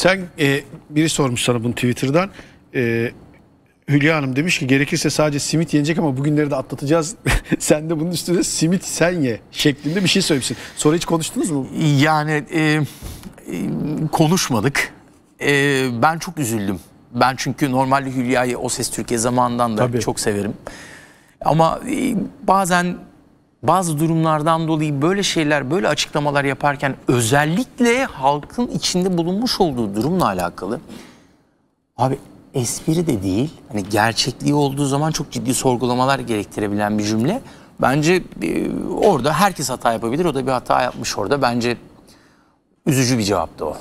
Sen e, biri sormuş sana bunu Twitter'dan. E, Hülya Hanım demiş ki gerekirse sadece simit yenecek ama bugünleri de atlatacağız. sen de bunun üstüne simit sen ye şeklinde bir şey söylemişsin. Sonra hiç konuştunuz mu? Yani e, e, konuşmadık. E, ben çok üzüldüm. Ben çünkü normalde Hülya'yı O Ses Türkiye zamanından da Tabii. çok severim. Ama e, bazen bazı durumlardan dolayı böyle şeyler, böyle açıklamalar yaparken özellikle halkın içinde bulunmuş olduğu durumla alakalı abi espri de değil, hani gerçekliği olduğu zaman çok ciddi sorgulamalar gerektirebilen bir cümle. Bence e, orada herkes hata yapabilir. O da bir hata yapmış orada. Bence üzücü bir cevaptı o.